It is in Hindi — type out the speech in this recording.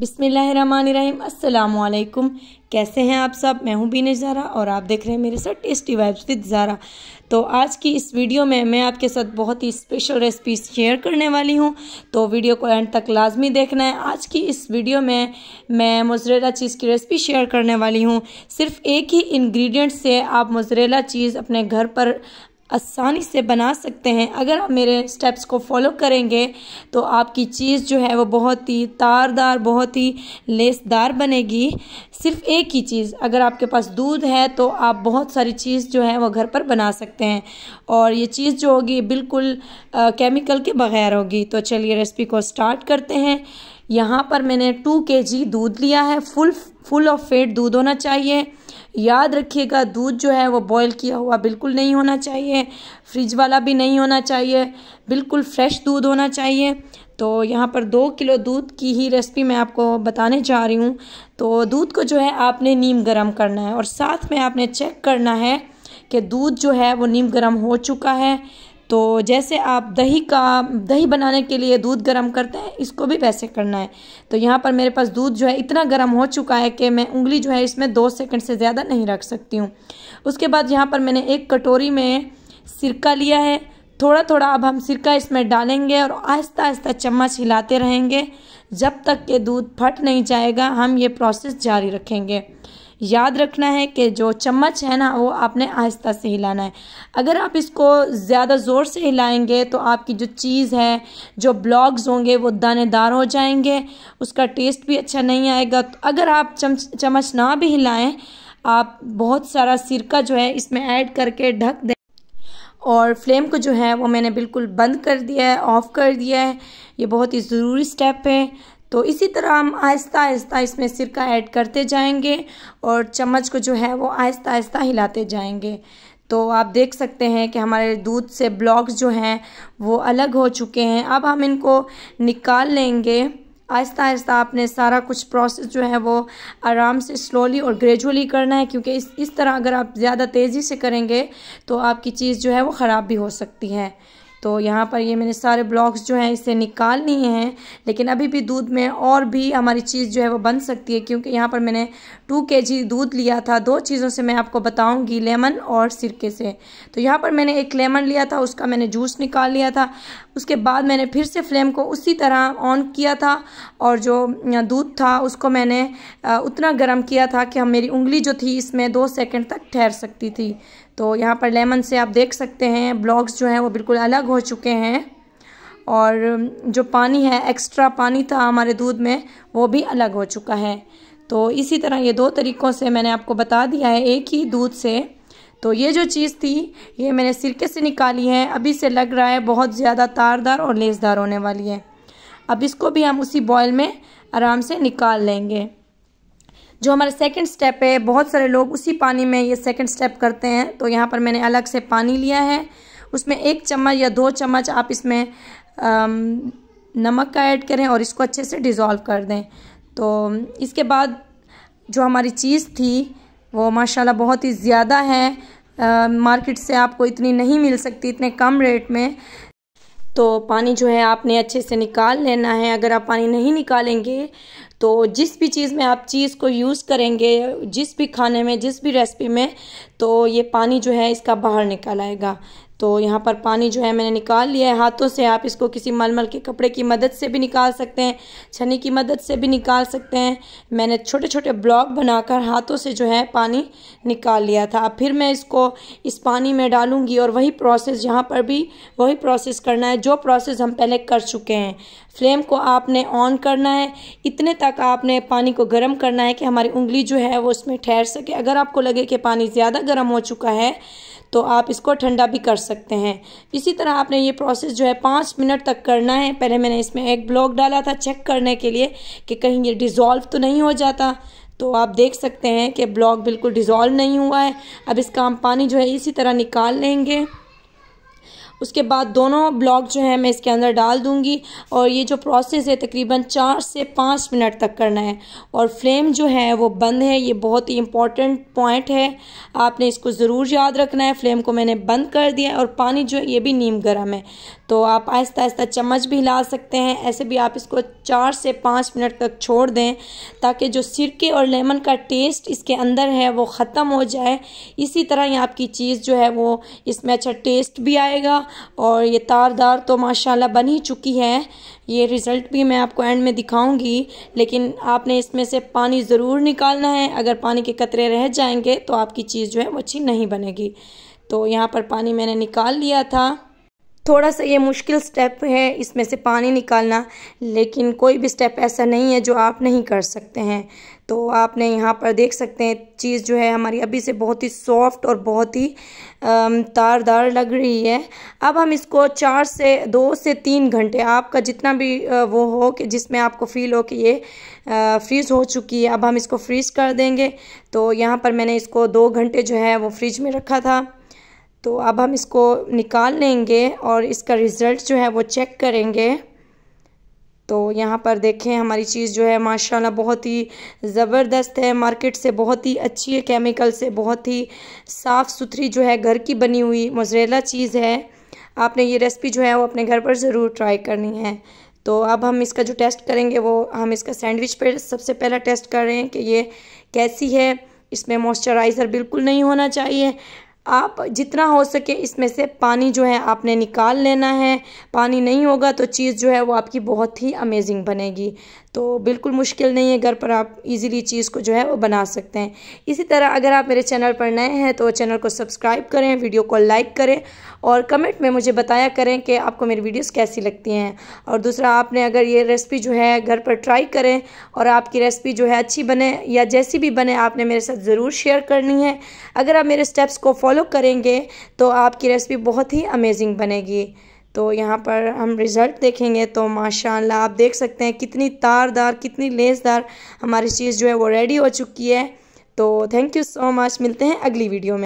बिसमीम अल्लाम कैसे हैं आप सब मैं हूं बीने ज़ारा और आप देख रहे हैं मेरे साथ टेस्टी वाइब्स विद ज़ारा तो आज की इस वीडियो में मैं आपके साथ बहुत ही स्पेशल रेसिपी शेयर करने वाली हूं तो वीडियो को एंड तक लाजमी देखना है आज की इस वीडियो में मैं मोजरेला चीज़ की रेसिपी शेयर करने वाली हूं सिर्फ एक ही इंग्रेडिएंट से आप मोजरेला चीज़ अपने घर पर आसानी से बना सकते हैं अगर आप मेरे स्टेप्स को फॉलो करेंगे तो आपकी चीज़ जो है वो बहुत ही तारदार बहुत ही लेसदार बनेगी सिर्फ एक ही चीज़ अगर आपके पास दूध है तो आप बहुत सारी चीज़ जो है वो घर पर बना सकते हैं और ये चीज़ जो होगी बिल्कुल आ, केमिकल के बगैर होगी तो चलिए रेसिपी को स्टार्ट करते हैं यहाँ पर मैंने टू के जी दूध लिया है फुल फुल ऑफ फेट दूध होना चाहिए याद रखिएगा दूध जो है वो बॉयल किया हुआ बिल्कुल नहीं होना चाहिए फ्रिज वाला भी नहीं होना चाहिए बिल्कुल फ्रेश दूध होना चाहिए तो यहाँ पर दो किलो दूध की ही रेसिपी मैं आपको बताने जा रही हूँ तो दूध को जो है आपने नीम गर्म करना है और साथ में आपने चेक करना है कि दूध जो है वो नीम गर्म हो चुका है तो जैसे आप दही का दही बनाने के लिए दूध गर्म करते हैं इसको भी वैसे करना है तो यहाँ पर मेरे पास दूध जो है इतना गर्म हो चुका है कि मैं उंगली जो है इसमें दो सेकंड से ज़्यादा नहीं रख सकती हूँ उसके बाद यहाँ पर मैंने एक कटोरी में सिरका लिया है थोड़ा थोड़ा अब हम सिरका इसमें डालेंगे और आहिस्ता आहिस्ता चम्मच हिलाते रहेंगे जब तक ये दूध फट नहीं जाएगा हम ये प्रोसेस जारी रखेंगे याद रखना है कि जो चम्मच है ना वो आपने आहिस्ता से हिलाना है अगर आप इसको ज़्यादा ज़ोर से हिलाएंगे तो आपकी जो चीज़ है जो ब्लॉग्स होंगे वो दानेदार हो जाएंगे उसका टेस्ट भी अच्छा नहीं आएगा तो अगर आप चम्मच ना भी हिलाएं आप बहुत सारा सिरका जो है इसमें ऐड करके ढक दें और फ्लेम को जो है वो मैंने बिल्कुल बंद कर दिया है ऑफ़ कर दिया है ये बहुत ही ज़रूरी स्टेप है तो इसी तरह हम आहिस्ता आहिस्ता इसमें सिरका ऐड करते जाएंगे और चम्मच को जो है वो आहिस्ता आहिस्ता हिलाते जाएंगे तो आप देख सकते हैं कि हमारे दूध से ब्लॉक्स जो हैं वो अलग हो चुके हैं अब हम इनको निकाल लेंगे आहिस्ता आहिस्ता आपने सारा कुछ प्रोसेस जो है वो आराम से स्लोली और ग्रेजुअली करना है क्योंकि इस इस तरह अगर आप ज़्यादा तेज़ी से करेंगे तो आपकी चीज़ जो है वो ख़राब भी हो सकती है तो यहाँ पर ये मैंने सारे ब्लॉक्स जो हैं इसे निकाल लिए हैं लेकिन अभी भी दूध में और भी हमारी चीज़ जो है वो बन सकती है क्योंकि यहाँ पर मैंने टू के जी दूध लिया था दो चीज़ों से मैं आपको बताऊँगी लेमन और सिरके से तो यहाँ पर मैंने एक लेमन लिया था उसका मैंने जूस निकाल लिया था उसके बाद मैंने फिर से फ्लेम को उसी तरह ऑन किया था और जो दूध था उसको मैंने उतना गर्म किया था कि हम मेरी उंगली जो थी इसमें दो सेकेंड तक ठहर सकती थी तो यहाँ पर लेमन से आप देख सकते हैं ब्लॉग्स जो हैं वो बिल्कुल अलग हो चुके हैं और जो पानी है एक्स्ट्रा पानी था हमारे दूध में वो भी अलग हो चुका है तो इसी तरह ये दो तरीक़ों से मैंने आपको बता दिया है एक ही दूध से तो ये जो चीज़ थी ये मैंने सिरके से निकाली है अभी से लग रहा है बहुत ज़्यादा तारदार और लेसदार होने वाली है अब इसको भी हम उसी बॉयल में आराम से निकाल लेंगे जो हमारा सेकंड स्टेप है बहुत सारे लोग उसी पानी में ये सेकंड स्टेप करते हैं तो यहाँ पर मैंने अलग से पानी लिया है उसमें एक चम्मच या दो चम्मच आप इसमें आम, नमक का ऐड करें और इसको अच्छे से डिज़ोल्व कर दें तो इसके बाद जो हमारी चीज़ थी वो माशाल्लाह बहुत ही ज़्यादा है आ, मार्केट से आपको इतनी नहीं मिल सकती इतने कम रेट में तो पानी जो है आपने अच्छे से निकाल लेना है अगर आप पानी नहीं निकालेंगे तो जिस भी चीज़ में आप चीज़ को यूज़ करेंगे जिस भी खाने में जिस भी रेसिपी में तो ये पानी जो है इसका बाहर निकल आएगा तो यहाँ पर पानी जो है मैंने निकाल लिया है हाथों से आप इसको किसी मलमल के कपड़े की मदद से भी निकाल सकते हैं छनी की मदद से भी निकाल सकते हैं मैंने छोटे छोटे ब्लॉक बनाकर हाथों से जो है पानी निकाल लिया था अब फिर मैं इसको इस पानी में डालूंगी और वही प्रोसेस यहाँ पर भी वही प्रोसेस करना है जो प्रोसेस हम पहले कर चुके हैं फ्लेम को आपने ऑन करना है इतने तक आपने पानी को गर्म करना है कि हमारी उंगली जो है वो उसमें ठहर सके अगर आपको लगे कि पानी ज़्यादा गर्म हो चुका है तो आप इसको ठंडा भी कर सकते हैं इसी तरह आपने ये प्रोसेस जो है पाँच मिनट तक करना है पहले मैंने इसमें एक ब्लॉक डाला था चेक करने के लिए कि कहीं ये डिज़ोल्व तो नहीं हो जाता तो आप देख सकते हैं कि ब्लॉक बिल्कुल डिज़ोल्व नहीं हुआ है अब इसका हम पानी जो है इसी तरह निकाल लेंगे उसके बाद दोनों ब्लॉक जो है मैं इसके अंदर डाल दूँगी और ये जो प्रोसेस है तकरीबन चार से पाँच मिनट तक करना है और फ्लेम जो है वो बंद है ये बहुत ही इंपॉर्टेंट पॉइंट है आपने इसको ज़रूर याद रखना है फ्लेम को मैंने बंद कर दिया और पानी जो है ये भी नीम गर्म है तो आप आहिस्ता आहिस्ता चम्मच भी हिला सकते हैं ऐसे भी आप इसको चार से पाँच मिनट तक छोड़ दें ताकि जो सिरके और लेमन का टेस्ट इसके अंदर है वो ख़त्म हो जाए इसी तरह ही आपकी चीज़ जो है वो इसमें अच्छा टेस्ट भी आएगा और ये तारदार तो माशाल्लाह बन ही चुकी है ये रिज़ल्ट भी मैं आपको एंड में दिखाऊंगी लेकिन आपने इसमें से पानी ज़रूर निकालना है अगर पानी के कतरे रह जाएंगे तो आपकी चीज़ जो है वो अच्छी नहीं बनेगी तो यहाँ पर पानी मैंने निकाल लिया था थोड़ा सा ये मुश्किल स्टेप है इसमें से पानी निकालना लेकिन कोई भी स्टेप ऐसा नहीं है जो आप नहीं कर सकते हैं तो आपने यहाँ पर देख सकते हैं चीज़ जो है हमारी अभी से बहुत ही सॉफ्ट और बहुत ही तारदार लग रही है अब हम इसको चार से दो से तीन घंटे आपका जितना भी वो हो कि जिसमें आपको फील हो कि ये फ्रीज़ हो चुकी है अब हम इसको फ्रीज़ कर देंगे तो यहाँ पर मैंने इसको दो घंटे जो है वो फ्रिज में रखा था तो अब हम इसको निकाल लेंगे और इसका रिज़ल्ट जो है वो चेक करेंगे तो यहाँ पर देखें हमारी चीज़ जो है माशाल्लाह बहुत ही ज़बरदस्त है मार्केट से बहुत ही अच्छी है केमिकल से बहुत ही साफ़ सुथरी जो है घर की बनी हुई मजरेला चीज़ है आपने ये रेसिपी जो है वो अपने घर पर ज़रूर ट्राई करनी है तो अब हम इसका जो टेस्ट करेंगे वो हम इसका सैंडविच पर सबसे पहला टेस्ट कर रहे हैं कि ये कैसी है इसमें मॉइस्चराइज़र बिल्कुल नहीं होना चाहिए आप जितना हो सके इसमें से पानी जो है आपने निकाल लेना है पानी नहीं होगा तो चीज़ जो है वो आपकी बहुत ही अमेजिंग बनेगी तो बिल्कुल मुश्किल नहीं है घर पर आप इजीली चीज़ को जो है वो बना सकते हैं इसी तरह अगर आप मेरे चैनल पर नए हैं तो चैनल को सब्सक्राइब करें वीडियो को लाइक करें और कमेंट में मुझे बताया करें कि आपको मेरी वीडियोस कैसी लगती हैं और दूसरा आपने अगर ये रेसिपी जो है घर पर ट्राई करें और आपकी रेसिपी जो है अच्छी बने या जैसी भी बने आपने मेरे साथ ज़रूर शेयर करनी है अगर आप मेरे स्टेप्स को फॉलो करेंगे तो आपकी रेसिपी बहुत ही अमेजिंग बनेगी तो यहाँ पर हम रिज़ल्ट देखेंगे तो माशाल्लाह आप देख सकते हैं कितनी तारदार कितनी लेसदार हमारी चीज़ जो है वो रेडी हो चुकी है तो थैंक यू सो मच मिलते हैं अगली वीडियो में